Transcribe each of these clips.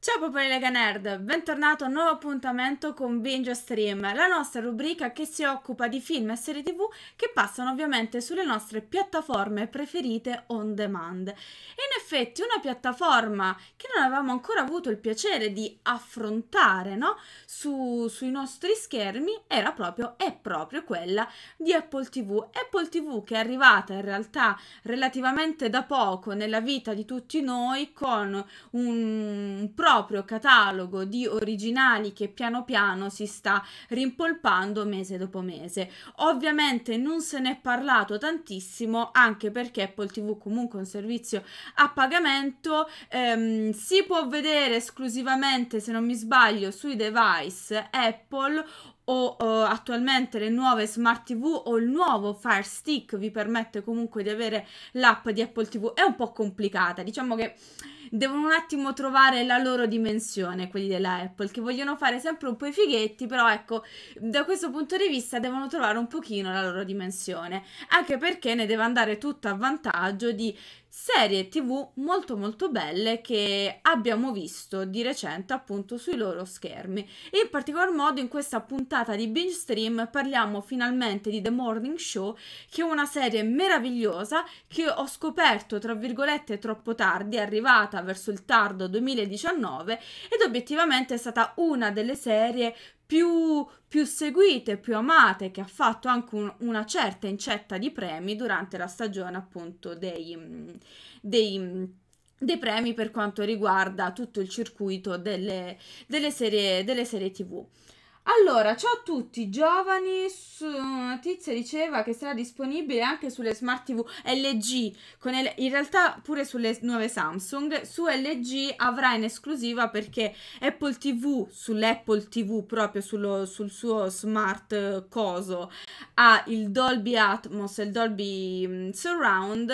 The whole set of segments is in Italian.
Ciao popoli Lega Nerd, bentornato a un nuovo appuntamento con Binge Stream, la nostra rubrica che si occupa di film e serie tv che passano ovviamente sulle nostre piattaforme preferite on demand. E in effetti una piattaforma che non avevamo ancora avuto il piacere di affrontare no? Su, sui nostri schermi era proprio, è proprio quella di Apple TV. Apple TV che è arrivata in realtà relativamente da poco nella vita di tutti noi con un, proprio proprio catalogo di originali che piano piano si sta rimpolpando mese dopo mese. Ovviamente non se ne è parlato tantissimo anche perché Apple TV comunque è un servizio a pagamento, ehm, si può vedere esclusivamente se non mi sbaglio sui device Apple o uh, attualmente le nuove smart TV o il nuovo Fire Stick vi permette comunque di avere l'app di Apple TV. È un po' complicata, diciamo che devono un attimo trovare la loro dimensione, quelli della Apple, che vogliono fare sempre un po' i fighetti, però ecco, da questo punto di vista devono trovare un pochino la loro dimensione, anche perché ne deve andare tutto a vantaggio di serie tv molto molto belle che abbiamo visto di recente appunto sui loro schermi. In particolar modo in questa puntata di Binge Stream parliamo finalmente di The Morning Show che è una serie meravigliosa che ho scoperto tra virgolette troppo tardi, è arrivata verso il tardo 2019 ed obiettivamente è stata una delle serie più, più seguite, più amate, che ha fatto anche un, una certa incetta di premi durante la stagione appunto dei, mm, dei, mm, dei premi per quanto riguarda tutto il circuito delle, delle, serie, delle serie tv. Allora, ciao a tutti, giovani, su, una tizia diceva che sarà disponibile anche sulle smart TV LG, L, in realtà pure sulle nuove Samsung, su LG avrà in esclusiva perché Apple TV, sull'Apple TV proprio sullo, sul suo smart eh, coso, ha il Dolby Atmos e il Dolby mm, Surround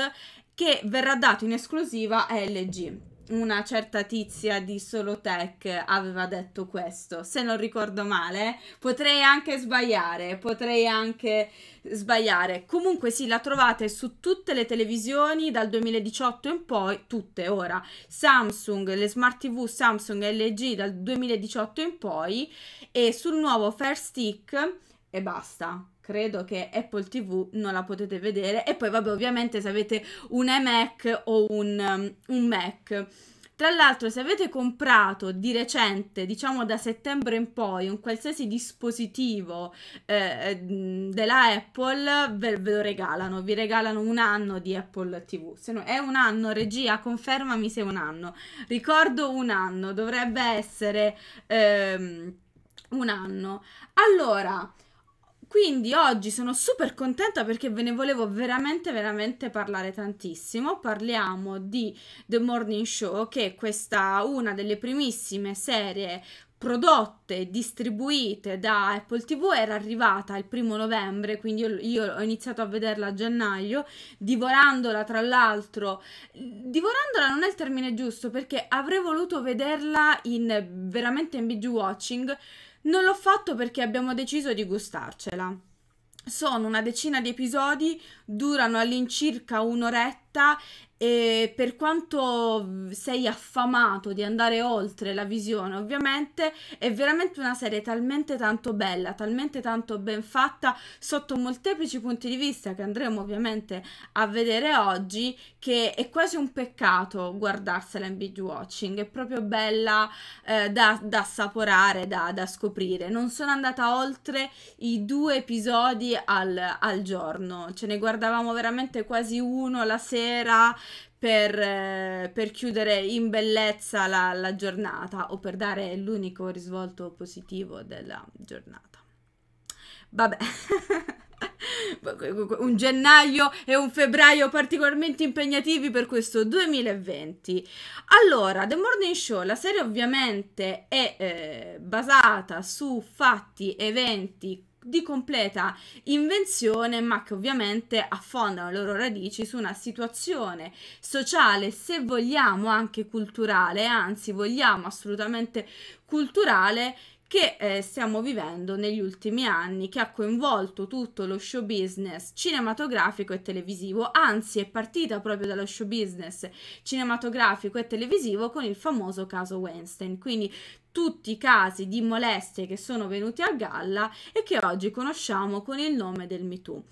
che verrà dato in esclusiva a LG una certa tizia di Solotech aveva detto questo, se non ricordo male, potrei anche sbagliare, potrei anche sbagliare. Comunque sì, la trovate su tutte le televisioni dal 2018 in poi, tutte ora, Samsung, le smart TV Samsung LG dal 2018 in poi e sul nuovo Fair Stick e basta credo che Apple TV non la potete vedere e poi vabbè ovviamente se avete un iMac o un, um, un Mac. Tra l'altro se avete comprato di recente, diciamo da settembre in poi, un qualsiasi dispositivo eh, mm, della Apple, ve, ve, lo regalano, vi regalano un anno di Apple TV. Se no, è un anno, regia, confermami se è un anno. Ricordo un anno, dovrebbe essere ehm, un anno. Allora... Quindi oggi sono super contenta perché ve ne volevo veramente veramente parlare tantissimo. Parliamo di The Morning Show, che è questa una delle primissime serie prodotte, e distribuite da Apple TV era arrivata il primo novembre, quindi io, io ho iniziato a vederla a gennaio, divorandola tra l'altro, divorandola non è il termine giusto perché avrei voluto vederla in veramente in binge watching non l'ho fatto perché abbiamo deciso di gustarcela. Sono una decina di episodi, durano all'incirca un'oretta e per quanto sei affamato di andare oltre la visione, ovviamente è veramente una serie talmente tanto bella, talmente tanto ben fatta sotto molteplici punti di vista che andremo ovviamente a vedere oggi che è quasi un peccato guardarsela in binge watching, è proprio bella eh, da, da, assaporare, da, da, scoprire. Non sono andata oltre i due episodi al, al giorno, ce ne guardavamo veramente quasi uno la sera per, eh, per chiudere in bellezza la, la giornata o per dare l'unico risvolto positivo della giornata. Vabbè. un gennaio e un febbraio particolarmente impegnativi per questo 2020. Allora, The Morning Show, la serie ovviamente è eh, basata su fatti, eventi, di completa invenzione, ma che ovviamente affondano le loro radici su una situazione sociale, se vogliamo anche culturale, anzi vogliamo assolutamente culturale che eh, stiamo vivendo negli ultimi anni, che ha coinvolto tutto lo show business cinematografico e televisivo, anzi è partita proprio dallo show business cinematografico e televisivo con il famoso caso Weinstein. Quindi tutti i casi di molestie che sono venuti a galla e che oggi conosciamo con il nome del MeToo.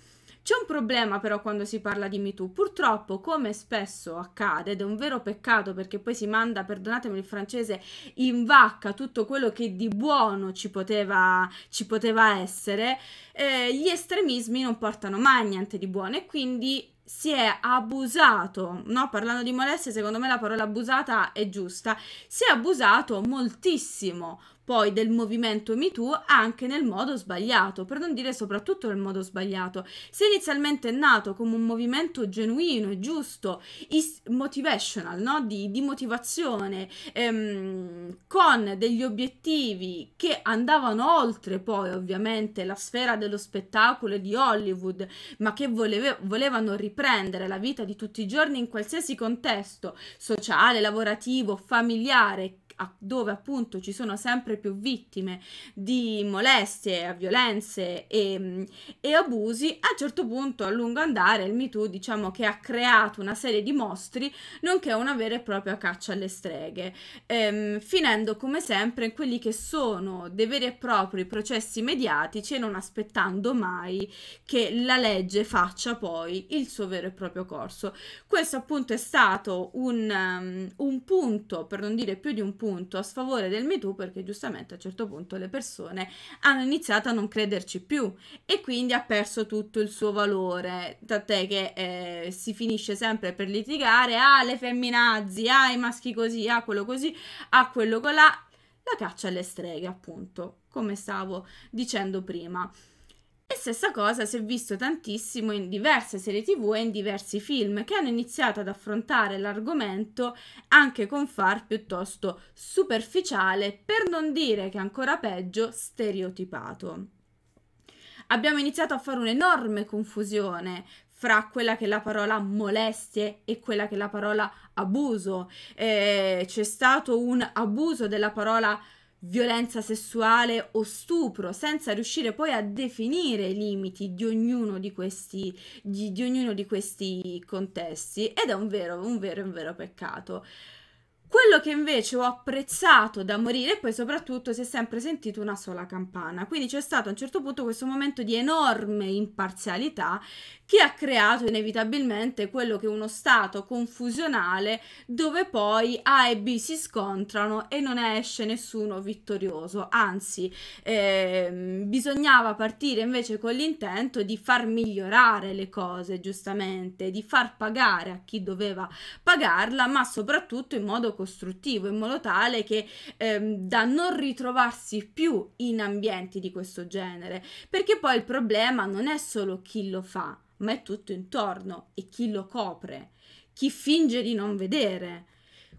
C'è un problema però quando si parla di MeToo, purtroppo come spesso accade ed è un vero peccato perché poi si manda, perdonatemi il francese, in vacca tutto quello che di buono ci poteva, ci poteva essere, eh, gli estremismi non portano mai niente di buono e quindi si è abusato, no? parlando di molestie, secondo me la parola abusata è giusta, si è abusato moltissimo, poi del movimento MeToo anche nel modo sbagliato, per non dire soprattutto nel modo sbagliato. Se inizialmente è nato come un movimento genuino e giusto, motivational, no? di, di, motivazione, ehm, con degli obiettivi che andavano oltre poi ovviamente la sfera dello spettacolo di Hollywood, ma che voleve, volevano riprendere la vita di tutti i giorni in qualsiasi contesto sociale, lavorativo, familiare, dove appunto ci sono sempre più vittime di molestie, violenze e, e abusi, a un certo punto a lungo andare il MeToo diciamo che ha creato una serie di mostri, nonché una vera e propria caccia alle streghe, ehm, finendo come sempre in quelli che sono dei veri e propri processi mediatici e non aspettando mai che la legge faccia poi il suo vero e proprio corso. Questo appunto è stato un, um, un punto, per non dire più di un punto, punto a sfavore del MeToo perché giustamente a un certo punto le persone hanno iniziato a non crederci più e quindi ha perso tutto il suo valore, tant'è che eh, si finisce sempre per litigare, ah le femminazzi, ah i maschi così, ah quello così, ah quello colà, la caccia alle streghe appunto, come stavo dicendo prima. E stessa cosa si è visto tantissimo in diverse serie tv e in diversi film che hanno iniziato ad affrontare l'argomento anche con far piuttosto superficiale, per non dire che ancora peggio stereotipato. Abbiamo iniziato a fare un'enorme confusione fra quella che è la parola molestie e quella che è la parola abuso. Eh, c'è stato un abuso della parola violenza sessuale o stupro, senza riuscire poi a definire i limiti di ognuno di questi, di, di ognuno di questi contesti ed è un vero, un vero, un vero peccato. Quello che invece ho apprezzato da morire e poi soprattutto si è sempre sentito una sola campana. Quindi c'è stato a un certo punto questo momento di enorme imparzialità che ha creato inevitabilmente quello che è uno stato confusionale dove poi A e B si scontrano e non esce nessuno vittorioso. Anzi, eh, bisognava partire invece con l'intento di far migliorare le cose, giustamente, di far pagare a chi doveva pagarla, ma soprattutto in modo costruttivo costruttivo in modo tale che ehm, da non ritrovarsi più in ambienti di questo genere, perché poi il problema non è solo chi lo fa, ma è tutto intorno e chi lo copre, chi finge di non vedere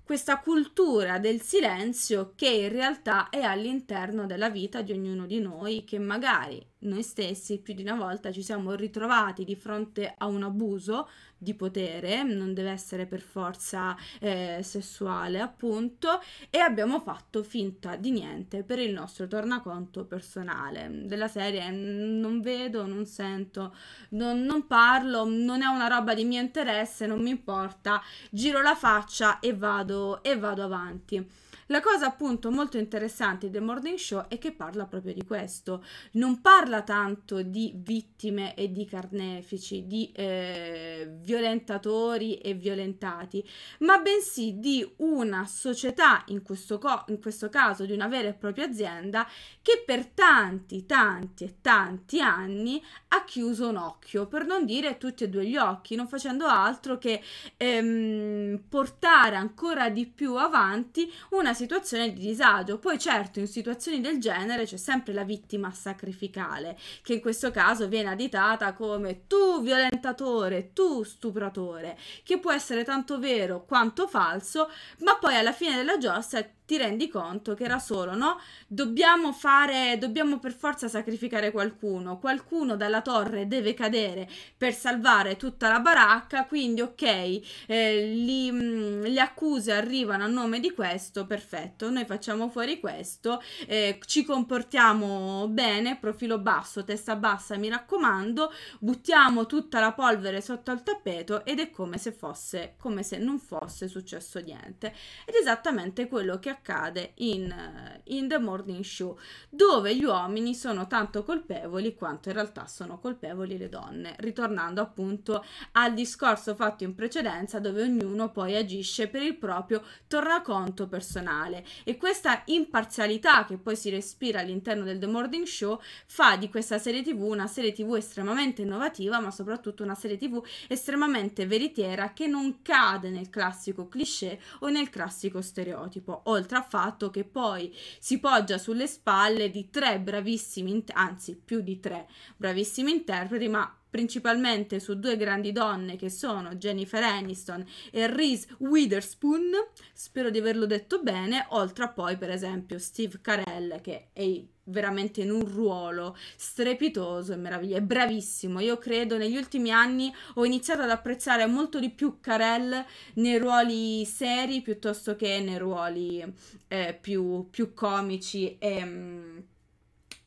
questa cultura del silenzio che in realtà è all'interno della vita di ognuno di noi, che magari noi stessi più di una volta ci siamo ritrovati di fronte a un abuso di potere, non deve essere per forza eh, sessuale, appunto, e abbiamo fatto finta di niente per il nostro tornaconto personale. Della serie mm, non vedo, non sento, non, non parlo, non è una roba di mio interesse, non mi importa, giro la faccia e vado, e vado avanti. La cosa appunto molto interessante del The Morning Show è che parla proprio di questo, non parla tanto di vittime e di carnefici, di eh, violenza violentatori e violentati, ma bensì di una società, in questo, co- in questo caso di una vera e propria azienda, che per tanti, tanti e tanti anni ha chiuso un occhio, per non dire tutti e due gli occhi, non facendo altro che ehm, portare ancora di più avanti una situazione di disagio. Poi certo, in situazioni del genere c'è sempre la vittima sacrificale, che in questo caso viene additata come tu violentatore, tu stupendo stupratore, che può essere tanto vero quanto falso, ma poi alla fine della giostra è ti rendi conto che era solo, no? Dobbiamo fare, dobbiamo per forza sacrificare qualcuno, qualcuno dalla torre deve cadere per salvare tutta la baracca, quindi ok, eh, li, mh, mm, le accuse arrivano a nome di questo, perfetto, noi facciamo fuori questo, eh, ci comportiamo bene, profilo basso, testa bassa, mi raccomando, buttiamo tutta la polvere sotto al tappeto ed è come se fosse, come se non fosse successo niente. Ed esattamente quello che accade in, eh, in The Morning Show, dove gli uomini sono tanto colpevoli quanto in realtà sono colpevoli le donne, ritornando appunto al discorso fatto in precedenza dove ognuno poi agisce per il proprio tornaconto personale e questa imparzialità che poi si respira all'interno del The Morning Show fa di questa serie tv una serie tv estremamente innovativa ma soprattutto una serie tv estremamente veritiera che non cade nel classico cliché o nel classico stereotipo, oltre oltre al fatto che poi si poggia sulle spalle di tre bravissimi, anzi più di tre bravissimi interpreti, ma principalmente su due grandi donne che sono Jennifer Aniston e Reese Witherspoon, spero di averlo detto bene, oltre a poi per esempio Steve Carell che ehi, veramente in un ruolo strepitoso e meraviglioso, è bravissimo. Io credo negli ultimi anni ho iniziato ad apprezzare molto di più Carell nei ruoli seri piuttosto che nei ruoli eh, più, più, comici e, mm,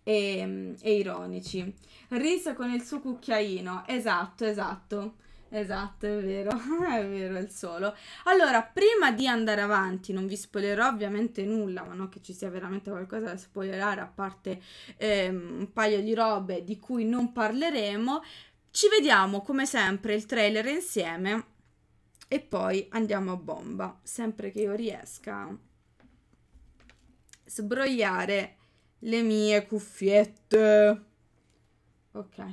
e, mm, e ironici. Risa con il suo cucchiaino, esatto, esatto. Esatto, è vero, è vero, il solo. Allora, prima di andare avanti, non vi spoilerò ovviamente nulla, ma non che ci sia veramente qualcosa da spoilerare, a parte eh, un paio di robe di cui non parleremo. Ci vediamo come sempre il trailer insieme e poi andiamo a bomba, sempre che io riesca a sbrogliare le mie cuffiette. Ok.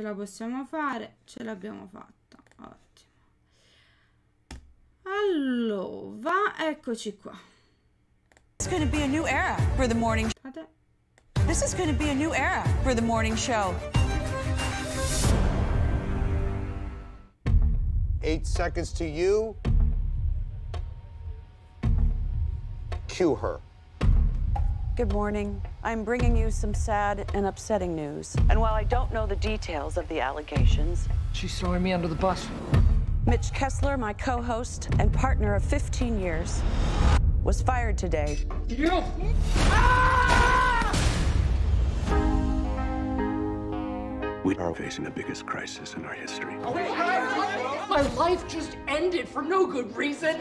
ce la possiamo fare, ce l'abbiamo fatta, ottimo. Allora, eccoci qua. It's going to be a new era for the morning. This is going to be a new era for the morning show. Eight seconds to you. Cue her. Good morning. I'm bringing you some sad and upsetting news. And while I don't know the details of the allegations... She's throwing me under the bus. Mitch Kessler, my co-host and partner of 15 years, was fired today. You! We are facing the biggest crisis in our history. my life just ended for no good reason.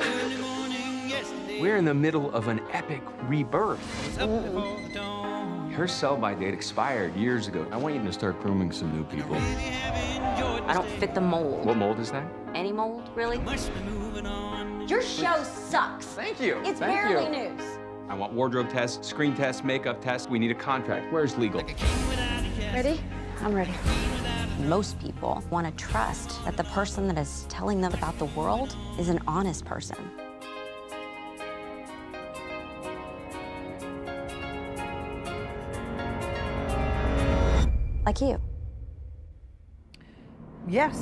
We're in the middle of an epic rebirth. Her sell by date expired years ago. I want you to start grooming some new people. I don't fit the mold. What mold is that? Any mold, really? Your show sucks. Thank you. It's Thank barely you. news. I want wardrobe tests, screen tests, makeup tests. We need a contract. Where's legal? Ready? I'm ready. Most people want to trust that the person that is telling them about the world is an honest person. like you. Yes.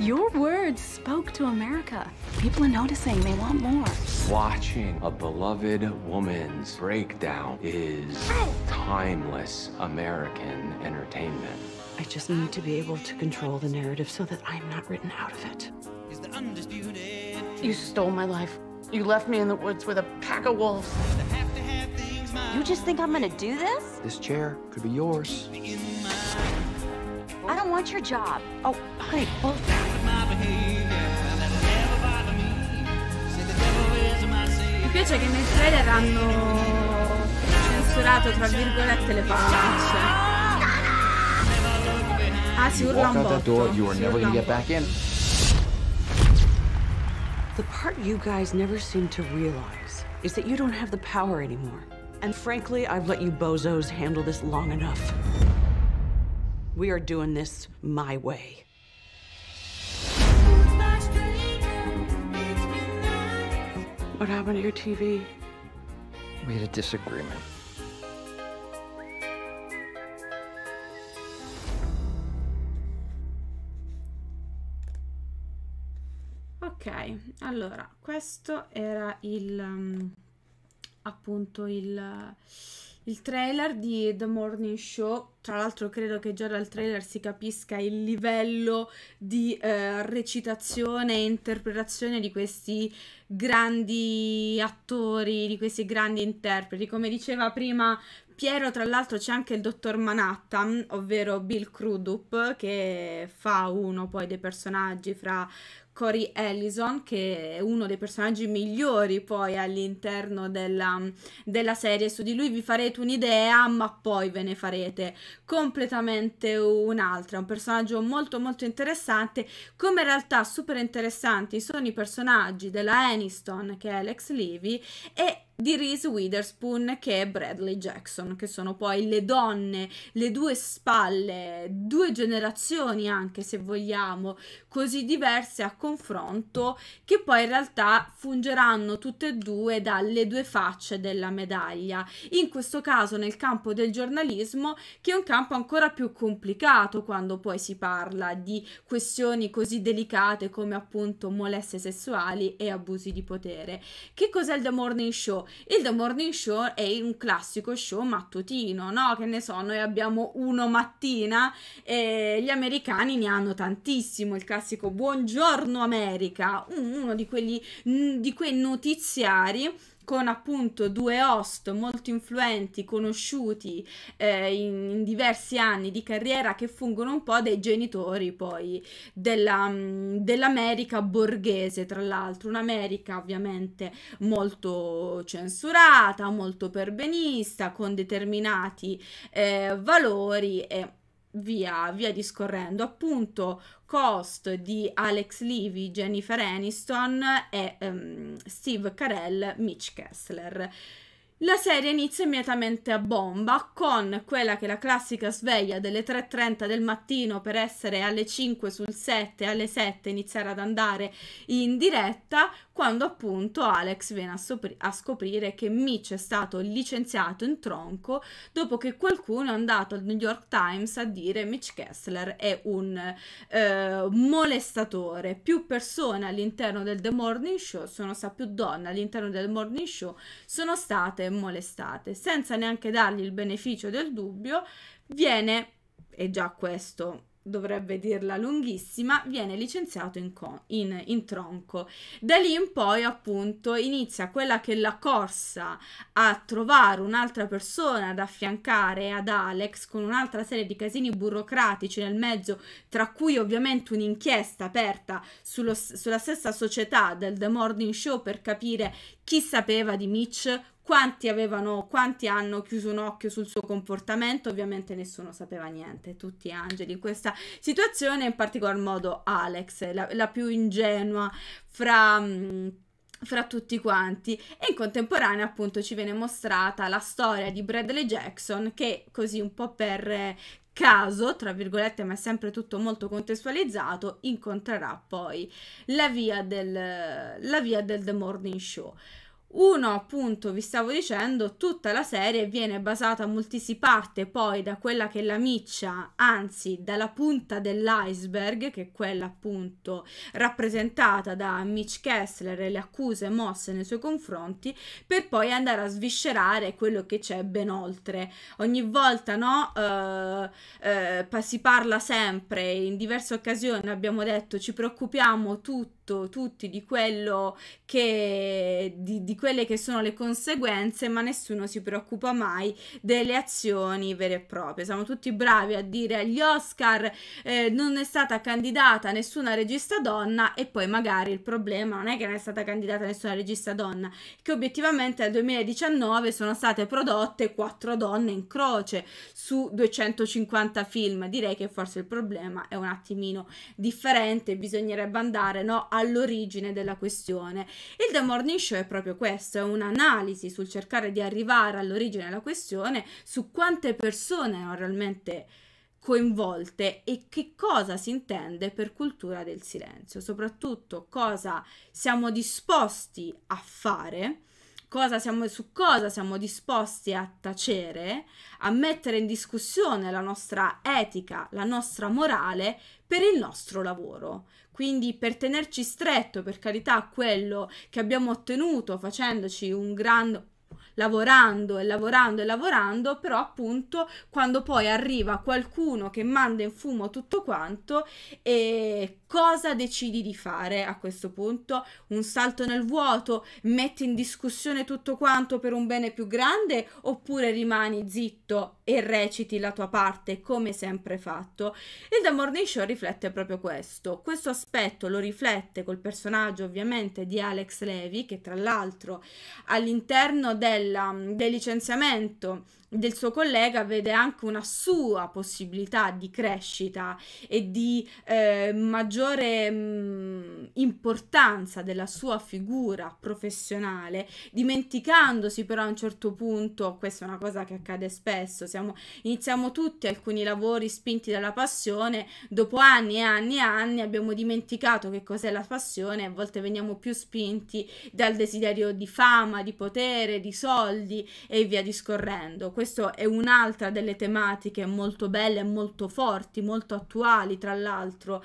Your words spoke to America. People are noticing, they want more. Watching a beloved woman's breakdown is timeless American entertainment. I just need to be able to control the narrative so that I'm not written out of it. You stole my life. You left me in the woods with a pack of wolves. You just think I'm gonna do this? This chair could be yours. I don't want your job. Oh, honey, Mi piace che nel trailer hanno censurato tra virgolette le facce. Ah, si urla un botto. Si urla un botto. The part you guys never seem to realize is that you don't have the power anymore. And frankly, I've let you bozos handle this long enough. We are doing this my way. What happened to your TV? We had a disagreement. Ok, allora, questo era il... Um... appunto il, il trailer di The Morning Show. Tra l'altro credo che già dal trailer si capisca il livello di eh, recitazione e interpretazione di questi grandi attori, di questi grandi interpreti. Come diceva prima Piero, tra l'altro c'è anche il dottor Manhattan, ovvero Bill Crudup, che fa uno poi dei personaggi fra Cory Ellison, che è uno dei personaggi migliori poi all'interno della, della, serie. Su di lui vi farete un'idea, ma poi ve ne farete completamente un'altra. È Un personaggio molto molto interessante, come in realtà super interessanti sono i personaggi della Aniston, che è Alex Levy, e di Reese Witherspoon che è Bradley Jackson, che sono poi le donne, le due spalle, due generazioni anche se vogliamo, così diverse a confronto, che poi in realtà fungeranno tutte e due dalle due facce della medaglia. In questo caso nel campo del giornalismo, che è un campo ancora più complicato quando poi si parla di questioni così delicate come appunto molestie sessuali e abusi di potere. Che cos'è il The Morning Show? Il The Morning Show è un classico show mattutino, no? Che ne so, noi abbiamo uno mattina e gli americani ne hanno tantissimo, il classico Buongiorno America, uno di quelli, mm, di quei notiziari con appunto due host molto influenti, conosciuti eh, in, in, diversi anni di carriera che fungono un po' dei genitori poi della, mm, dell'America borghese, tra l'altro, un'America ovviamente molto censurata, molto perbenista, con determinati eh, valori e via, via discorrendo, appunto Cost di Alex Levy, Jennifer Aniston e um, Steve Carell, Mitch Kessler. La serie inizia immediatamente a bomba con quella che è la classica sveglia delle 3.30 del mattino per essere alle 5 sul 7, alle 7 iniziare ad andare in diretta quando appunto Alex viene a, sopri- a scoprire che Mitch è stato licenziato in tronco dopo che qualcuno è andato al New York Times a dire Mitch Kessler è un eh, molestatore. Più persone all'interno del The Morning Show sono state, più donne all'interno del Morning Show sono state molestate. Senza neanche dargli il beneficio del dubbio, viene, e già questo dovrebbe dirla lunghissima, viene licenziato in, in, in, tronco. Da lì in poi, appunto, inizia quella che è la corsa a trovare un'altra persona da affiancare ad Alex con un'altra serie di casini burocratici nel mezzo, tra cui ovviamente un'inchiesta aperta sullo, sulla stessa società del The Morning Show per capire chi sapeva di Mitch, quanti, avevano, quanti hanno chiuso un occhio sul suo comportamento? Ovviamente nessuno sapeva niente, tutti angeli in questa situazione, in particolar modo Alex, la, la più ingenua fra... Mm, fra tutti quanti e in contemporanea appunto ci viene mostrata la storia di Bradley Jackson che così un po' per caso, tra virgolette, ma è sempre tutto molto contestualizzato, incontrerà poi la via del, la via del The Morning Show. Uno, appunto, vi stavo dicendo, tutta la serie viene basata multisiparte poi da quella che è la miccia, anzi dalla punta dell'iceberg, che è quella appunto rappresentata da Mitch Kessler e le accuse mosse nei suoi confronti, per poi andare a sviscerare quello che c'è ben oltre. Ogni volta, no, eh, eh, si parla sempre, in diverse occasioni abbiamo detto ci preoccupiamo tutto, tutti di quello che... di, di quelle che sono le conseguenze, ma nessuno si preoccupa mai delle azioni vere e proprie. Siamo tutti bravi a dire agli Oscar eh, non è stata candidata nessuna regista donna e poi magari il problema non è che non è stata candidata nessuna regista donna, che obiettivamente nel 2019 sono state prodotte quattro donne in croce su 250 film. Direi che forse il problema è un attimino differente, bisognerebbe andare no, all'origine della questione. Il The Morning Show è proprio questo questo è un'analisi sul cercare di arrivare all'origine della questione, su quante persone erano realmente coinvolte e che cosa si intende per cultura del silenzio, soprattutto cosa siamo disposti a fare cosa siamo, su cosa siamo disposti a tacere, a mettere in discussione la nostra etica, la nostra morale per il nostro lavoro. Quindi per tenerci stretto, per carità, a quello che abbiamo ottenuto facendoci un grande lavorando e lavorando e lavorando, però appunto quando poi arriva qualcuno che manda in fumo tutto quanto e cosa decidi di fare a questo punto? Un salto nel vuoto? Metti in discussione tutto quanto per un bene più grande? Oppure rimani zitto e reciti la tua parte come sempre fatto? Il The Morning Show riflette proprio questo. Questo aspetto lo riflette col personaggio ovviamente di Alex Levy che tra l'altro all'interno del licenziamento del suo collega vede anche una sua possibilità di crescita e di eh, maggiore mh, mm, importanza della sua figura professionale, dimenticandosi però a un certo punto, questa è una cosa che accade spesso, siamo, iniziamo tutti alcuni lavori spinti dalla passione, dopo anni e anni e anni abbiamo dimenticato che cos'è la passione, a volte veniamo più spinti dal desiderio di fama, di potere, di soldi e via discorrendo questa è un'altra delle tematiche molto belle, molto forti, molto attuali tra l'altro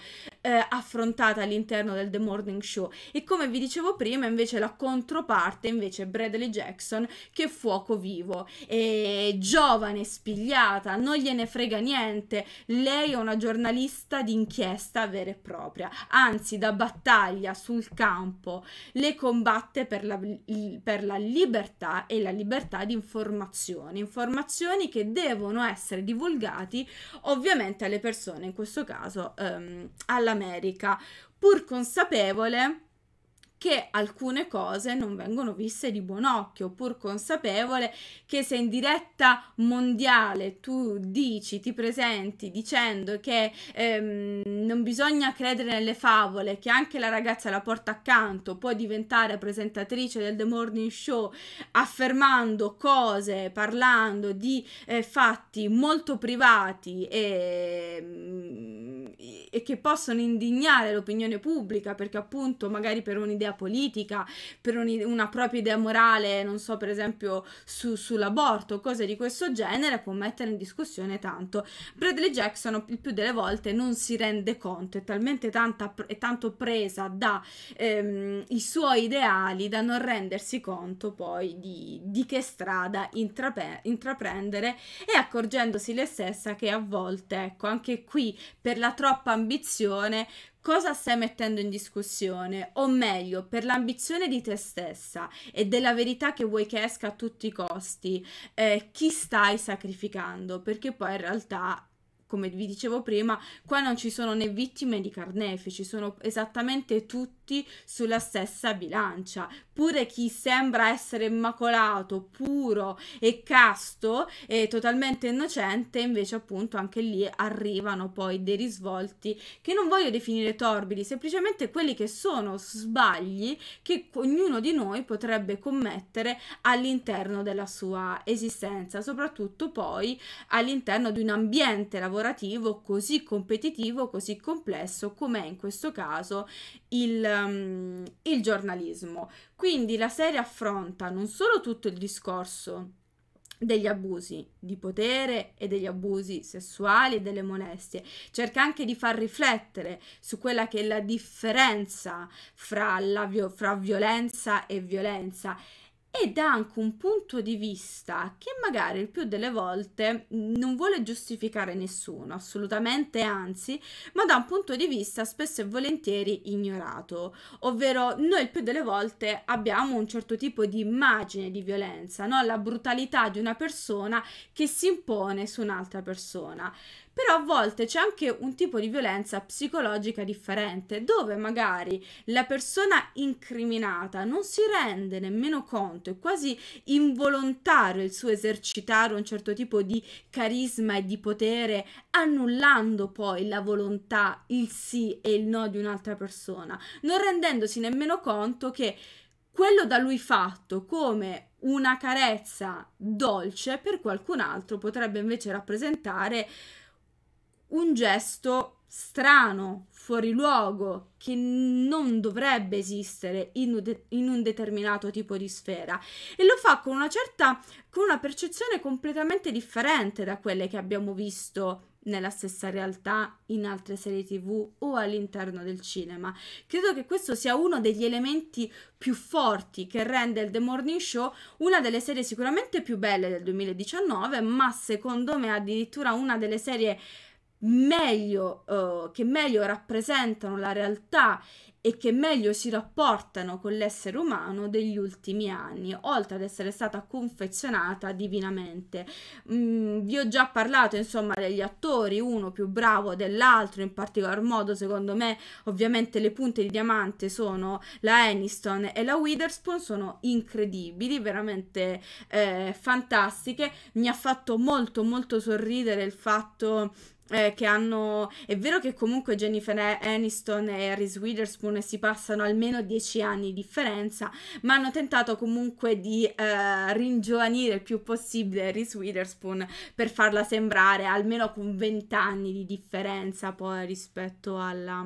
eh, affrontata all'interno del The Morning Show e come vi dicevo prima invece la controparte invece Bradley Jackson che è fuoco vivo e giovane spigliata non gliene frega niente lei è una giornalista d'inchiesta vera e propria anzi da battaglia sul campo le combatte per la, per la libertà e la libertà di informazione informazioni che devono essere divulgate ovviamente alle persone in questo caso ehm, alla America, pur consapevole che alcune cose non vengono viste di buon occhio, pur consapevole che se in diretta mondiale tu dici, ti presenti dicendo che ehm, non bisogna credere nelle favole, che anche la ragazza la porta accanto può diventare presentatrice del The Morning Show affermando cose, parlando di eh, fatti molto privati e, mm, e che possono indignare l'opinione pubblica perché appunto magari per un'idea idea politica, per un, una propria idea morale, non so, per esempio su, sull'aborto, cose di questo genere, può mettere in discussione tanto. Bradley Jackson il più delle volte non si rende conto, è talmente tanta, è tanto presa dai ehm, suoi ideali da non rendersi conto poi di, di che strada intrape- intraprendere e accorgendosi le stessa che a volte, ecco, anche qui per la troppa ambizione cosa stai mettendo in discussione, o meglio, per l'ambizione di te stessa e della verità che vuoi che esca a tutti i costi, eh, chi stai sacrificando, perché poi in realtà come vi dicevo prima, qua non ci sono né vittime né carnefici, sono esattamente tutti tutti sulla stessa bilancia. Pure chi sembra essere immacolato, puro e casto e totalmente innocente, invece appunto anche lì arrivano poi dei risvolti che non voglio definire torbidi, semplicemente quelli che sono sbagli che ognuno di noi potrebbe commettere all'interno della sua esistenza, soprattutto poi all'interno di un ambiente lavorativo così competitivo, così complesso come è in questo caso il, um, il giornalismo. Quindi la serie affronta non solo tutto il discorso degli abusi di potere e degli abusi sessuali e delle molestie. Cerca anche di far riflettere su quella che è la differenza fra, la, fra violenza e violenza e dà anche un punto di vista che magari il più delle volte non vuole giustificare nessuno, assolutamente anzi, ma dà un punto di vista spesso e volentieri ignorato, ovvero noi il più delle volte abbiamo un certo tipo di immagine di violenza, no? la brutalità di una persona che si impone su un'altra persona però a volte c'è anche un tipo di violenza psicologica differente, dove magari la persona incriminata non si rende nemmeno conto, è quasi involontario il suo esercitare un certo tipo di carisma e di potere, annullando poi la volontà, il sì e il no di un'altra persona, non rendendosi nemmeno conto che quello da lui fatto come una carezza dolce per qualcun altro potrebbe invece rappresentare un gesto strano, fuori luogo, che non dovrebbe esistere in un, de- in un, determinato tipo di sfera e lo fa con una certa, con una percezione completamente differente da quelle che abbiamo visto nella stessa realtà in altre serie tv o all'interno del cinema. Credo che questo sia uno degli elementi più forti che rende il The Morning Show una delle serie sicuramente più belle del 2019, ma secondo me addirittura una delle serie meglio, uh, che meglio rappresentano la realtà e che meglio si rapportano con l'essere umano degli ultimi anni, oltre ad essere stata confezionata divinamente. Mm, vi ho già parlato, insomma, degli attori, uno più bravo dell'altro, in particolar modo, secondo me, ovviamente le punte di diamante sono la Aniston e la Witherspoon, sono incredibili, veramente eh, fantastiche. Mi ha fatto molto molto sorridere il fatto eh, che hanno... È vero che comunque Jennifer Aniston e Reese Witherspoon si passano almeno dieci anni di differenza, ma hanno tentato comunque di eh, ringiovanire il più possibile Reese Witherspoon per farla sembrare almeno con vent'anni di differenza poi rispetto alla,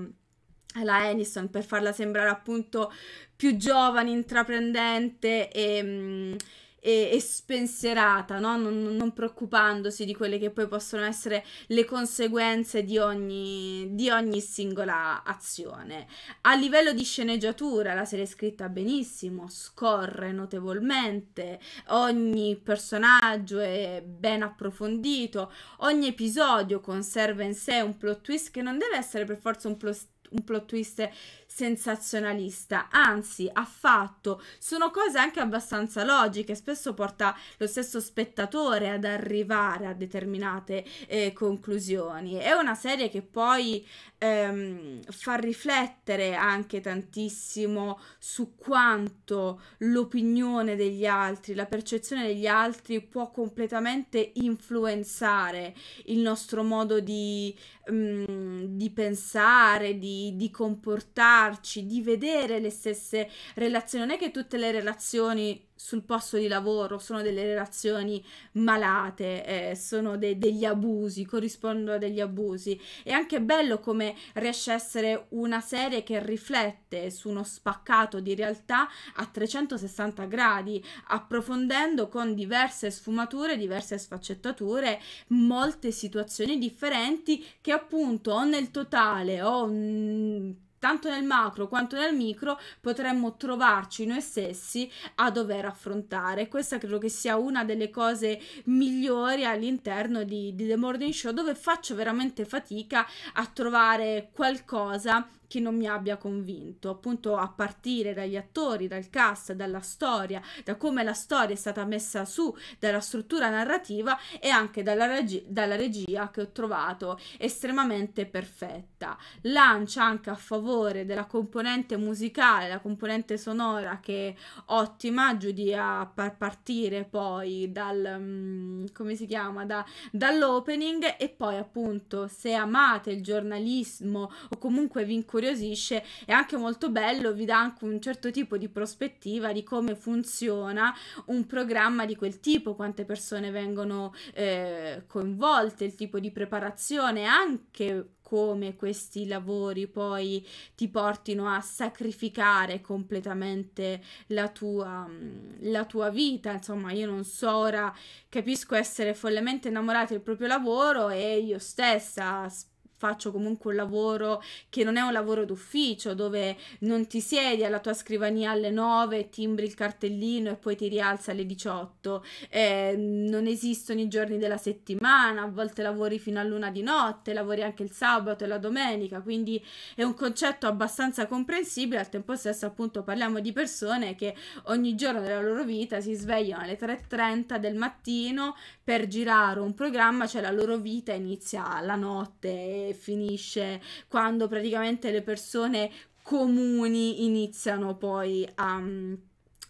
alla Aniston per farla sembrare appunto più giovane, intraprendente e... Mh, mm, e, e spensierata, no? non, non, preoccupandosi di quelle che poi possono essere le conseguenze di ogni, di ogni singola azione. A livello di sceneggiatura la serie è scritta benissimo, scorre notevolmente, ogni personaggio è ben approfondito, ogni episodio conserva in sé un plot twist che non deve essere per forza un plot, un plot twist sensazionalista, anzi affatto, sono cose anche abbastanza logiche, spesso porta lo stesso spettatore ad arrivare a determinate eh, conclusioni. È una serie che poi ehm, fa riflettere anche tantissimo su quanto l'opinione degli altri, la percezione degli altri può completamente influenzare il nostro modo di, mh, mm, di pensare, di, di comportarsi confrontarci, di vedere le stesse relazioni. Non è che tutte le relazioni sul posto di lavoro sono delle relazioni malate, eh, sono de- degli abusi, corrispondono a degli abusi. È anche bello come riesce a essere una serie che riflette su uno spaccato di realtà a 360 gradi, approfondendo con diverse sfumature, diverse sfaccettature, molte situazioni differenti che appunto o nel totale o mm, tanto nel macro quanto nel micro potremmo trovarci noi stessi a dover affrontare. Questa credo che sia una delle cose migliori all'interno di, di The Morning Show dove faccio veramente fatica a trovare qualcosa che non mi abbia convinto, appunto a partire dagli attori, dal cast, dalla storia, da come la storia è stata messa su, dalla struttura narrativa e anche dalla, regi dalla regia che ho trovato estremamente perfetta. Lancia anche a favore della componente musicale, la componente sonora che è ottima, Judy a par partire poi dal, mm, come si chiama, da, dall'opening e poi appunto se amate il giornalismo o comunque vincolate incuriosisce, è anche molto bello, vi dà anche un certo tipo di prospettiva di come funziona un programma di quel tipo, quante persone vengono eh, coinvolte, il tipo di preparazione, anche come questi lavori poi ti portino a sacrificare completamente la tua, mm, la tua vita. Insomma, io non so ora, capisco essere follemente innamorati del proprio lavoro e io stessa spesso faccio comunque un lavoro che non è un lavoro d'ufficio, dove non ti siedi alla tua scrivania alle 9, timbri il cartellino e poi ti rialza alle 18. Eh, non esistono i giorni della settimana, a volte lavori fino a luna di notte, lavori anche il sabato e la domenica, quindi è un concetto abbastanza comprensibile, al tempo stesso appunto parliamo di persone che ogni giorno della loro vita si svegliano alle 3.30 del mattino per girare un programma, cioè la loro vita inizia la notte finisce quando praticamente le persone comuni iniziano poi a mm,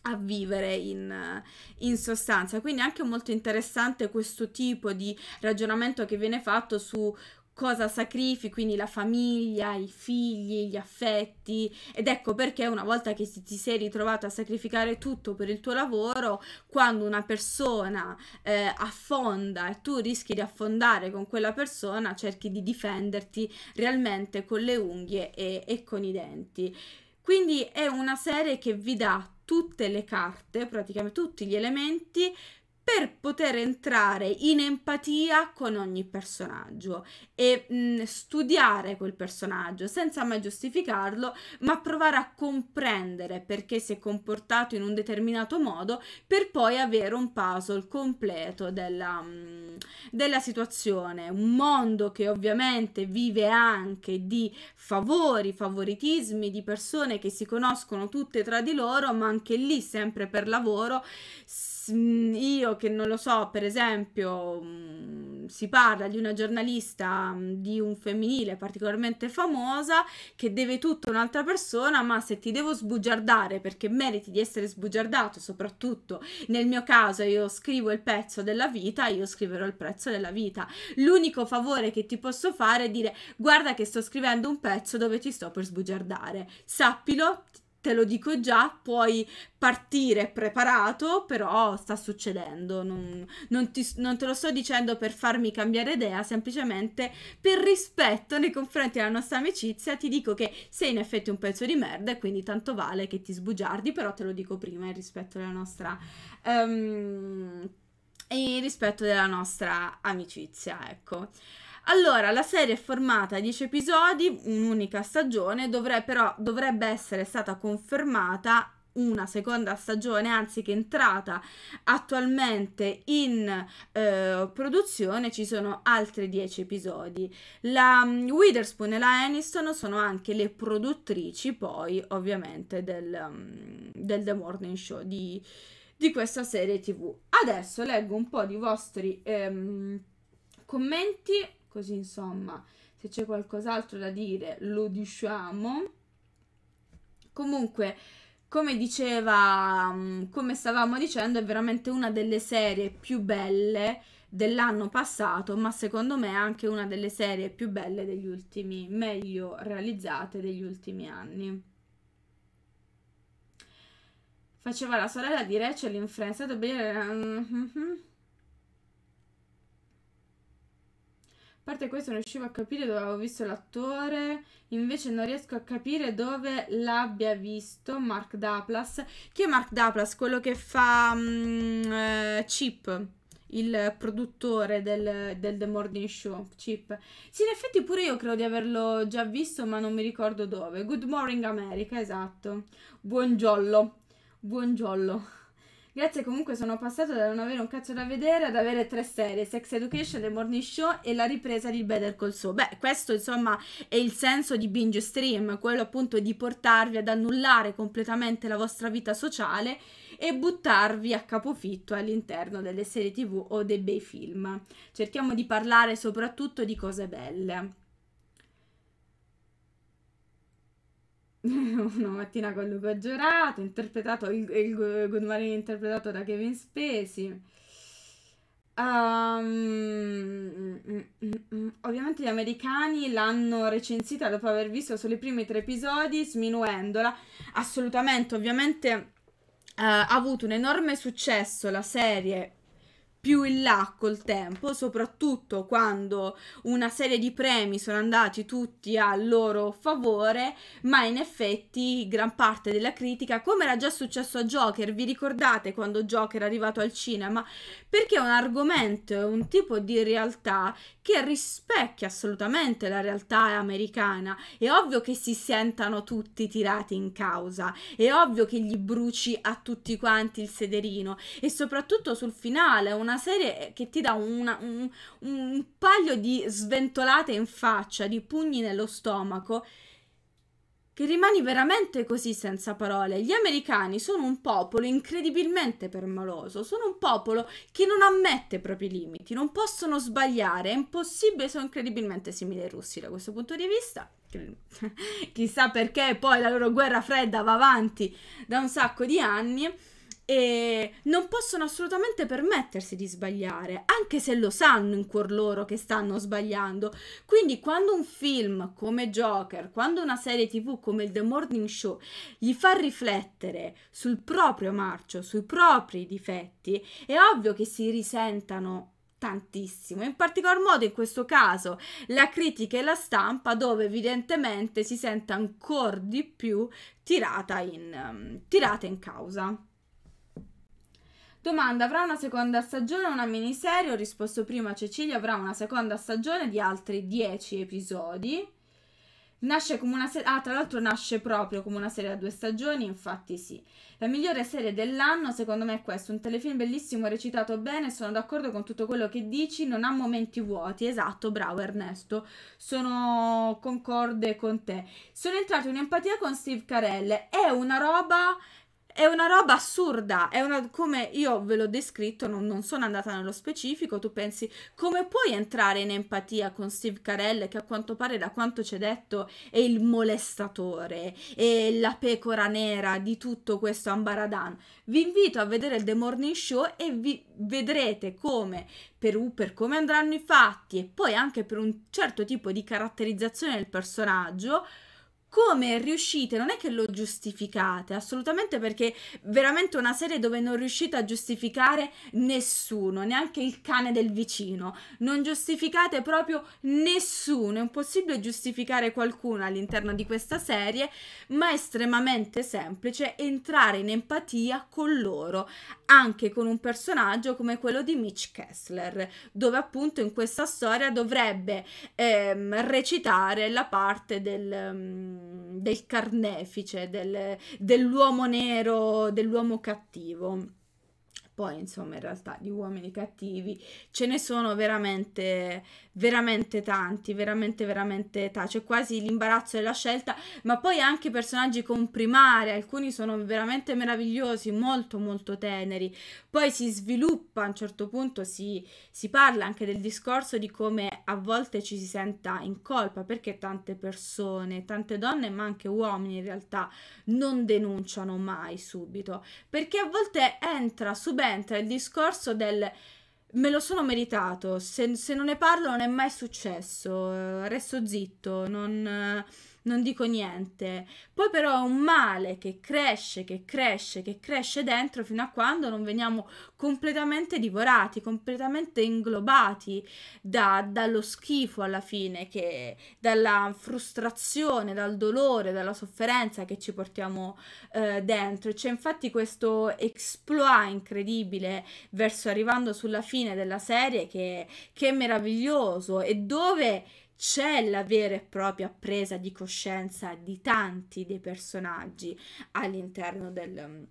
a vivere in, in, sostanza. Quindi è anche molto interessante questo tipo di ragionamento che viene fatto su cosa sacrifichi, quindi la famiglia, i figli, gli affetti ed ecco perché una volta che ti sei ritrovato a sacrificare tutto per il tuo lavoro, quando una persona eh, affonda e tu rischi di affondare con quella persona, cerchi di difenderti realmente con le unghie e, e con i denti. Quindi è una serie che vi dà tutte le carte, praticamente tutti gli elementi per poter entrare in empatia con ogni personaggio e mh, mm, studiare quel personaggio senza mai giustificarlo, ma provare a comprendere perché si è comportato in un determinato modo per poi avere un puzzle completo della, mh, mm, della situazione. Un mondo che ovviamente vive anche di favori, favoritismi, di persone che si conoscono tutte tra di loro, ma anche lì sempre per lavoro. Mm, io che non lo so, per esempio, mm, si parla di una giornalista mm, di un femminile particolarmente famosa che deve tutto un'altra persona, ma se ti devo sbugiardare perché meriti di essere sbugiardato, soprattutto nel mio caso io scrivo il pezzo della vita, io scriverò il prezzo della vita. L'unico favore che ti posso fare è dire guarda che sto scrivendo un pezzo dove ti sto per sbugiardare. Sappilo, te lo dico già, puoi partire preparato, però sta succedendo. Non, non, ti, non, te lo sto dicendo per farmi cambiare idea, semplicemente per rispetto nei confronti della nostra amicizia ti dico che sei in effetti un pezzo di merda e quindi tanto vale che ti sbugiardi, però te lo dico prima in rispetto della nostra... Um, in rispetto della nostra amicizia, ecco. Allora, la serie è formata a 10 episodi, un'unica stagione, dovrebbe, però dovrebbe essere stata confermata una seconda stagione, anzi che è entrata attualmente in eh, produzione, ci sono altri 10 episodi. La um, Witherspoon e la Aniston sono anche le produttrici poi ovviamente del, um, del The Morning Show di, di, questa serie tv. Adesso leggo un po' di vostri ehm, commenti così insomma se c'è qualcos'altro da dire lo diciamo comunque come diceva mm, come stavamo dicendo è veramente una delle serie più belle dell'anno passato ma secondo me anche una delle serie più belle degli ultimi meglio realizzate degli ultimi anni faceva la sorella di Rachel in Friends. Dobbia... parte questo non riuscivo a capire dove avevo visto l'attore, invece non riesco a capire dove l'abbia visto Mark Daplas. Chi è Mark Daplas? Quello che fa um, Chip, il produttore del, del, The Morning Show, Chip. Sì, in effetti pure io credo di averlo già visto, ma non mi ricordo dove. Good Morning America, esatto. Buongiorno. Buongiorno. Grazie comunque sono passato da non avere un cazzo da vedere ad avere tre serie, Sex Education, The Morning Show e la ripresa di Better Call Saul. Beh, questo insomma è il senso di binge stream, quello appunto di portarvi ad annullare completamente la vostra vita sociale e buttarvi a capofitto all'interno delle serie tv o dei bei film. Cerchiamo di parlare soprattutto di cose belle. una mattina con Luca Giurato, interpretato il, il Good Morning interpretato da Kevin Spesi. Um, ehm, ovviamente gli americani l'hanno recensita dopo aver visto solo i primi tre episodi, sminuendola. Assolutamente, ovviamente uh, ha avuto un enorme successo la serie più in là col tempo, soprattutto quando una serie di premi sono andati tutti a loro favore, ma in effetti gran parte della critica, come era già successo a Joker, vi ricordate quando Joker è arrivato al cinema? Perché è un argomento, è un tipo di realtà che rispecchia assolutamente la realtà americana. È ovvio che si sentano tutti tirati in causa, è ovvio che gli bruci a tutti quanti il sederino e soprattutto sul finale una una serie che ti dà una, un, un paio di sventolate in faccia, di pugni nello stomaco, che rimani veramente così senza parole. Gli americani sono un popolo incredibilmente permaloso, sono un popolo che non ammette i propri limiti, non possono sbagliare, è impossibile, sono incredibilmente simili ai russi da questo punto di vista. Chissà perché poi la loro guerra fredda va avanti da un sacco di anni e non possono assolutamente permettersi di sbagliare, anche se lo sanno in cuor loro che stanno sbagliando. Quindi quando un film come Joker, quando una serie tv come il The Morning Show gli fa riflettere sul proprio marcio, sui propri difetti, è ovvio che si risentano tantissimo, in particolar modo in questo caso la critica e la stampa dove evidentemente si sente ancora di più tirata in, um, tirata in causa. Domanda, avrà una seconda stagione o una miniserie? Ho risposto prima, Cecilia avrà una seconda stagione di altri 10 episodi. Nasce come una serie, ah tra l'altro nasce proprio come una serie a due stagioni, infatti sì. La migliore serie dell'anno secondo me è questo, un telefilm bellissimo, recitato bene, sono d'accordo con tutto quello che dici, non ha momenti vuoti, esatto, bravo Ernesto, sono concorde con te. Sono entrata in empatia con Steve Carell, è una roba è una roba assurda, è una, come io ve l'ho descritto, non, non, sono andata nello specifico, tu pensi come puoi entrare in empatia con Steve Carell che a quanto pare da quanto ci c'è detto è il molestatore, è la pecora nera di tutto questo ambaradan. Vi invito a vedere il The Morning Show e vi vedrete come per, per come andranno i fatti e poi anche per un certo tipo di caratterizzazione del personaggio come riuscite, non è che lo giustificate assolutamente perché veramente una serie dove non riuscite a giustificare nessuno, neanche il cane del vicino, non giustificate proprio nessuno, è impossibile giustificare qualcuno all'interno di questa serie, ma è estremamente semplice entrare in empatia con loro, anche con un personaggio come quello di Mitch Kessler, dove appunto in questa storia dovrebbe ehm, recitare la parte del... Um, del carnefice, del, dell'uomo nero, dell'uomo cattivo poi insomma in realtà di uomini cattivi ce ne sono veramente, veramente tanti, veramente, veramente tanti, c'è cioè quasi l'imbarazzo della scelta, ma poi anche personaggi con primaria, alcuni sono veramente meravigliosi, molto molto teneri, poi si sviluppa a un certo punto, si, si parla anche del discorso di come a volte ci si senta in colpa, perché tante persone, tante donne, ma anche uomini in realtà, non denunciano mai subito, perché a volte entra, subendo entra il discorso del me lo sono meritato, se, se non ne parlo non è mai successo, eh, resto zitto, non non dico niente. Poi però è un male che cresce, che cresce, che cresce dentro fino a quando non veniamo completamente divorati, completamente inglobati da, dallo schifo alla fine, che, dalla frustrazione, dal dolore, dalla sofferenza che ci portiamo eh, dentro. C'è infatti questo exploit incredibile verso arrivando sulla fine della serie che, che è meraviglioso e dove c'è la vera e propria presa di coscienza di tanti dei personaggi all'interno del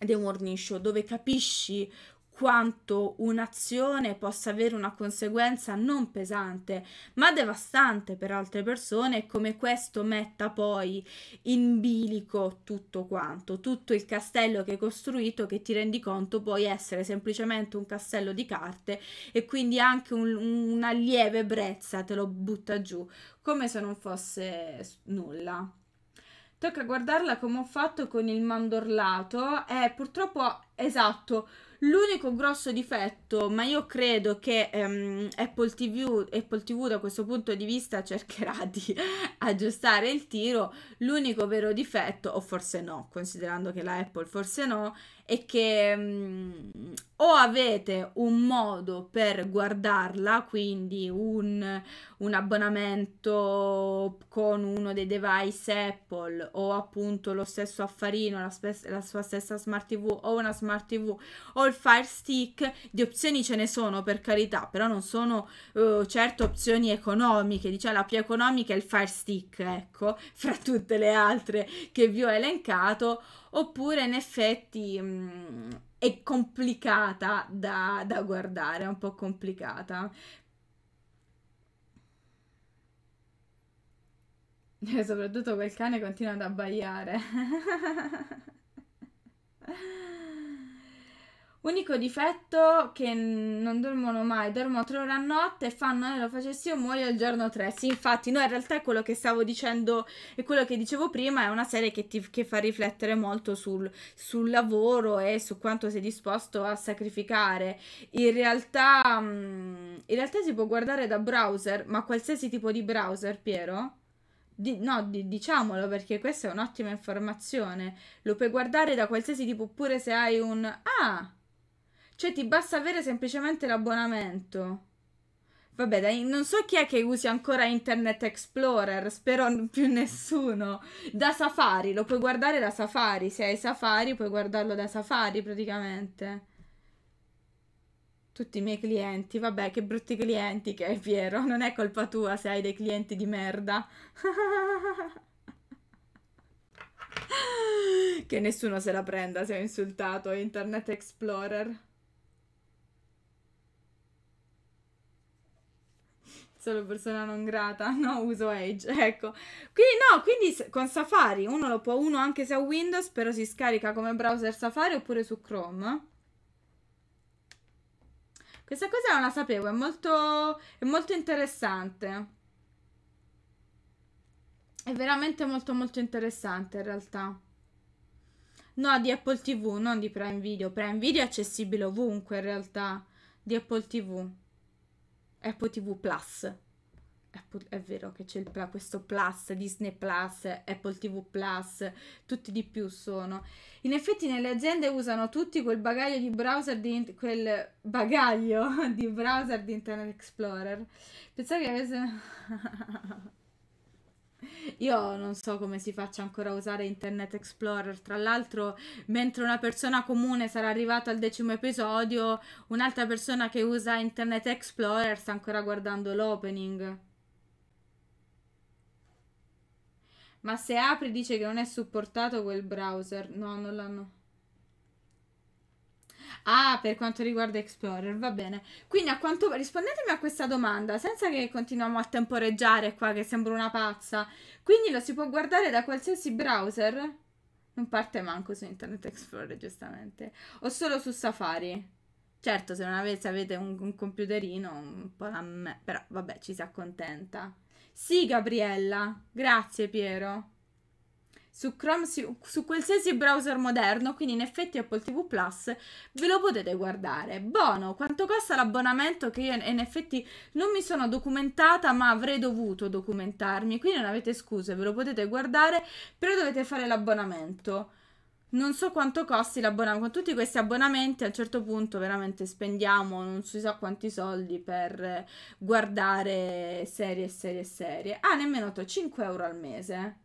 The mm, Morning Show dove capisci quanto un'azione possa avere una conseguenza non pesante ma devastante per altre persone e come questo metta poi in bilico tutto quanto, tutto il castello che hai costruito che ti rendi conto poi essere semplicemente un castello di carte e quindi anche un, una lieve brezza te lo butta giù come se non fosse nulla. Tocca guardarla come ho fatto con il mandorlato, eh, purtroppo esatto L'unico grosso difetto, ma io credo che um, Apple, TV, Apple TV da questo punto di vista cercherà di aggiustare il tiro, l'unico vero difetto, o forse no, considerando che la Apple forse no, è che mh, mm, o avete un modo per guardarla, quindi un, un, abbonamento con uno dei device Apple o appunto lo stesso affarino, la, spe- la sua stessa smart TV o una smart TV o il Fire Stick, di opzioni ce ne sono per carità, però non sono uh, certo opzioni economiche, diciamo la più economica è il Fire Stick, ecco, fra tutte le altre che vi ho elencato, oppure in effetti mm, Ehm, è complicata da, da guardare, è un po' complicata. E soprattutto quel cane continua ad abbaiare. Unico difetto che non dormono mai, dormono tre ore a notte e fanno non eh, lo facessi io muoio il giorno 3. Sì, infatti, no, in realtà è quello che stavo dicendo e quello che dicevo prima è una serie che ti che fa riflettere molto sul, sul, lavoro e su quanto sei disposto a sacrificare. In realtà, mm, in realtà si può guardare da browser, ma qualsiasi tipo di browser, Piero? Di, no, di, diciamolo perché questa è un'ottima informazione. Lo puoi guardare da qualsiasi tipo, oppure se hai un... Ah! Cioè, ti basta avere semplicemente l'abbonamento. Vabbè, dai, non so chi è che usi ancora Internet Explorer, spero più nessuno. Da Safari, lo puoi guardare da Safari. Se hai Safari, puoi guardarlo da Safari praticamente. Tutti i miei clienti, vabbè, che brutti clienti che hai, Piero. Non è colpa tua se hai dei clienti di merda. che nessuno se la prenda se ho insultato Internet Explorer. solo persona non grata, no, uso Edge, ecco. Quindi, no, quindi con Safari, uno lo può, uno anche se ha Windows, però si scarica come browser Safari oppure su Chrome. Questa cosa non la sapevo, è molto, è molto interessante. È veramente molto molto interessante in realtà. No, di Apple TV, non di Prime Video. Prime Video è accessibile ovunque in realtà, di Apple TV. Apple TV Plus. Apple, è vero che c'è il, questo Plus, Disney Plus, Apple TV Plus, tutti di più sono. In effetti nelle aziende usano tutti quel bagaglio di browser di, quel bagaglio di browser di Internet Explorer. Pensavo che avesse... Io non so come si faccia ancora a usare Internet Explorer. Tra l'altro, mentre una persona comune sarà arrivata al decimo episodio, un'altra persona che usa Internet Explorer sta ancora guardando l'opening. Ma se apri dice che non è supportato quel browser. No, non l'hanno. Ah, per quanto riguarda Explorer, va bene. Quindi a quanto... rispondetemi a questa domanda, senza che continuiamo a temporeggiare qua, che sembro una pazza. Quindi lo si può guardare da qualsiasi browser? Non parte manco su Internet Explorer, giustamente. O solo su Safari? Certo, se non avete, avete un, un computerino, un po' la me... Però, vabbè, ci si accontenta. Sì, Gabriella. Grazie, Piero su Chrome, su qualsiasi browser moderno, quindi in effetti Apple TV Plus ve lo potete guardare. Bono, quanto costa l'abbonamento che io in effetti non mi sono documentata, ma avrei dovuto documentarmi, quindi non avete scuse, ve lo potete guardare, però dovete fare l'abbonamento non so quanto costi l'abbonamento. Con tutti questi abbonamenti a un certo punto veramente spendiamo non si sa quanti soldi per guardare serie serie serie. Ah, nemmeno 5 euro al mese.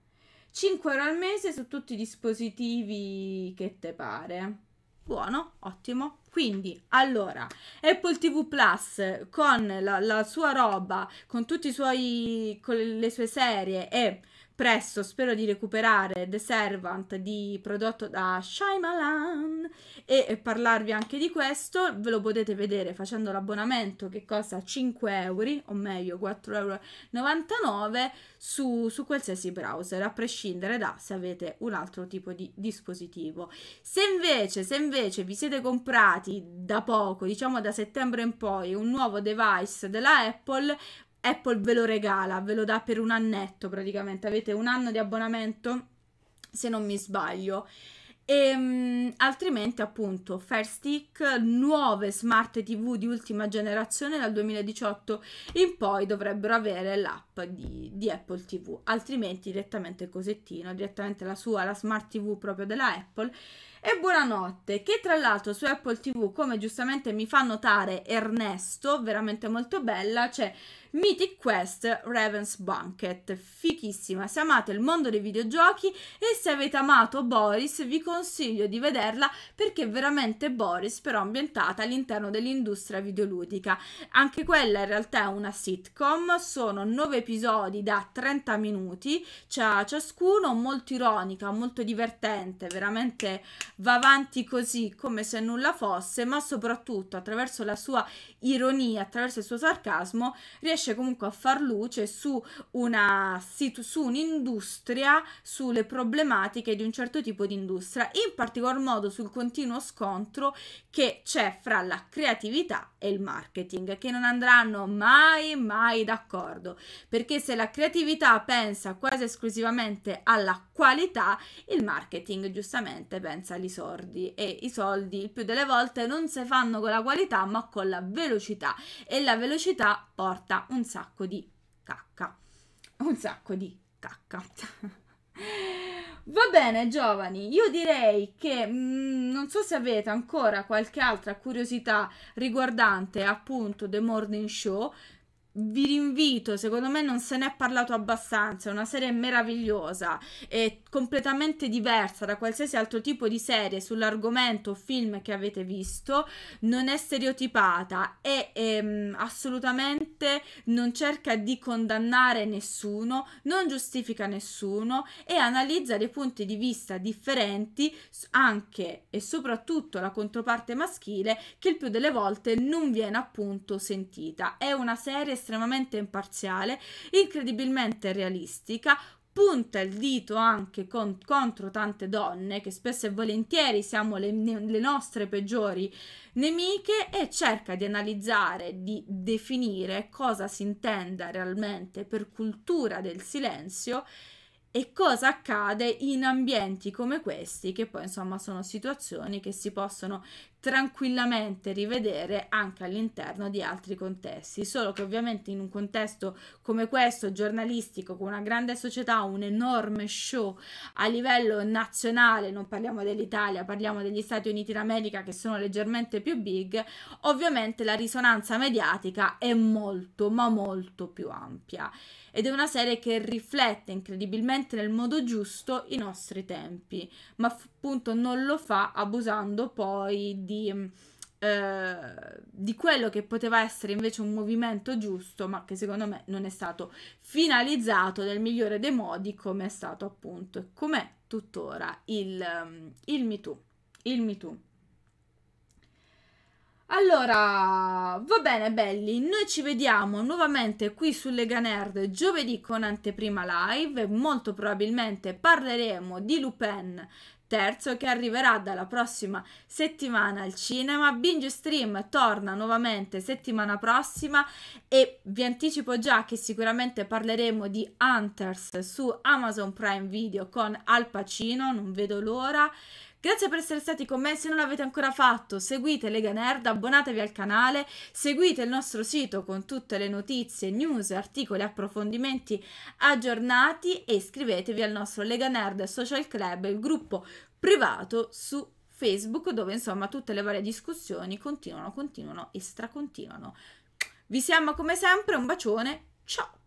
5 euro al mese su tutti i dispositivi che te pare. Buono, ottimo. Quindi, allora, Apple TV Plus con la, la sua roba, con tutti i suoi, con le sue serie e Presto spero di recuperare The Servant di, prodotto da Shyamalan e, e parlarvi anche di questo. Ve lo potete vedere facendo l'abbonamento che costa 5 euro, o meglio 4,99 euro, su, su qualsiasi browser, a prescindere da se avete un altro tipo di dispositivo. Se invece, se invece vi siete comprati da poco, diciamo da settembre in poi, un nuovo device della Apple, Apple ve lo regala, ve lo dà per un annetto praticamente, avete un anno di abbonamento se non mi sbaglio. E, ehm, mh, altrimenti appunto Fire Stick, nuove smart TV di ultima generazione dal 2018 in poi dovrebbero avere l'app di, di Apple TV, altrimenti direttamente il cosettino, direttamente la sua, la smart TV proprio della Apple e Buonanotte, che tra l'altro su Apple TV, come giustamente mi fa notare Ernesto, veramente molto bella, c'è Mythic Quest Raven's Banquet, fichissima. Se amate il mondo dei videogiochi e se avete amato Boris, vi consiglio di vederla perché è veramente Boris, però ambientata all'interno dell'industria videoludica. Anche quella in realtà è una sitcom, sono 9 episodi da 30 minuti ciascuno, molto ironica, molto divertente, veramente va avanti così come se nulla fosse, ma soprattutto attraverso la sua ironia, attraverso il suo sarcasmo, riesce comunque a far luce su, una, su un'industria, sulle problematiche di un certo tipo di industria, in particolar modo sul continuo scontro che c'è fra la creatività e il marketing, che non andranno mai, mai d'accordo, perché se la creatività pensa quasi esclusivamente alla qualità, il marketing giustamente pensa agli sordi e i soldi il più delle volte non si fanno con la qualità ma con la velocità e la velocità porta un sacco di cacca. Un sacco di cacca. Va bene, giovani, io direi che mh, mm, non so se avete ancora qualche altra curiosità riguardante appunto The Morning Show vi rinvito, secondo me non se ne è parlato abbastanza, è una serie meravigliosa, è completamente diversa da qualsiasi altro tipo di serie sull'argomento o film che avete visto, non è stereotipata e ehm, assolutamente non cerca di condannare nessuno, non giustifica nessuno e analizza dei punti di vista differenti anche e soprattutto la controparte maschile che il più delle volte non viene appunto sentita. È una serie estremamente imparziale, incredibilmente realistica, punta il dito anche con, contro tante donne che spesso e volentieri siamo le, le, nostre peggiori nemiche e cerca di analizzare, di definire cosa si intenda realmente per cultura del silenzio e cosa accade in ambienti come questi, che poi insomma sono situazioni che si possono tranquillamente rivedere anche all'interno di altri contesti, solo che ovviamente in un contesto come questo giornalistico, con una grande società, un enorme show a livello nazionale, non parliamo dell'Italia, parliamo degli Stati Uniti d'America che sono leggermente più big, ovviamente la risonanza mediatica è molto ma molto più ampia ed è una serie che riflette incredibilmente nel modo giusto i nostri tempi, ma appunto non lo fa abusando poi di, mm, eh, di quello che poteva essere invece un movimento giusto, ma che secondo me non è stato finalizzato nel migliore dei modi come è stato appunto, e com'è tuttora il, mm, il Too. Il MeToo. Allora, va bene belli, noi ci vediamo nuovamente qui su Lega Nerd giovedì con anteprima live, molto probabilmente parleremo di Lupin terzo che arriverà dalla prossima settimana al cinema. Binge Stream torna nuovamente settimana prossima e vi anticipo già che sicuramente parleremo di Hunters su Amazon Prime Video con Al Pacino, non vedo l'ora. Grazie per essere stati con me, se non l'avete ancora fatto seguite Lega Nerd, abbonatevi al canale, seguite il nostro sito con tutte le notizie, news, articoli, approfondimenti aggiornati e iscrivetevi al nostro Lega Nerd Social Club, il gruppo privato su Facebook dove insomma tutte le varie discussioni continuano, continuano e stracontinuano. Vi siamo come sempre, un bacione, ciao!